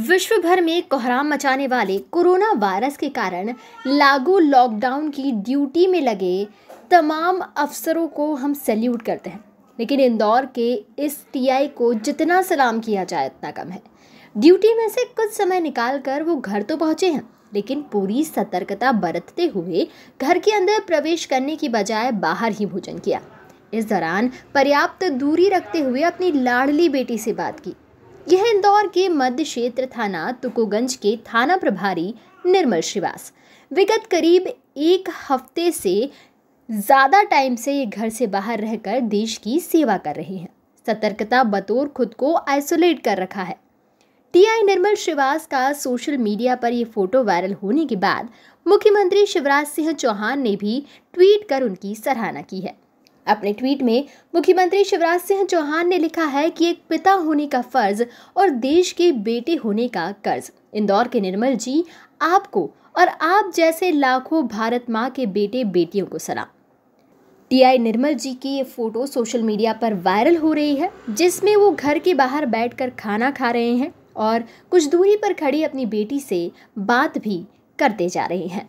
विश्व भर में कोहराम मचाने वाले कोरोना वायरस के कारण लागू लॉकडाउन की ड्यूटी में लगे तमाम अफसरों को हम सैल्यूट करते हैं लेकिन इंदौर के इस टीआई को जितना सलाम किया जाए उतना कम है ड्यूटी में से कुछ समय निकाल कर वो घर तो पहुँचे हैं लेकिन पूरी सतर्कता बरतते हुए घर के अंदर प्रवेश करने की बजाय बाहर ही भोजन किया इस दौरान पर्याप्त दूरी रखते हुए अपनी लाडली बेटी से बात की यह इंदौर के मध्य क्षेत्र थाना तुकोगंज के थाना प्रभारी निर्मल श्रीवास विगत करीब एक हफ्ते से ज़्यादा टाइम से ये घर से बाहर रहकर देश की सेवा कर रहे हैं सतर्कता बतौर खुद को आइसोलेट कर रखा है टीआई निर्मल श्रीवास का सोशल मीडिया पर ये फोटो वायरल होने के बाद मुख्यमंत्री शिवराज सिंह चौहान ने भी ट्वीट कर उनकी सराहना की है अपने ट्वीट में मुख्यमंत्री शिवराज सिंह चौहान ने लिखा है कि एक पिता होने का फर्ज और देश के बेटे होने का कर्ज इंदौर के निर्मल जी आपको और आप जैसे लाखों भारत माँ के बेटे बेटियों को सलाम टीआई निर्मल जी की ये फोटो सोशल मीडिया पर वायरल हो रही है जिसमें वो घर के बाहर बैठकर खाना खा रहे हैं और कुछ दूरी पर खड़ी अपनी बेटी से बात भी करते जा रहे हैं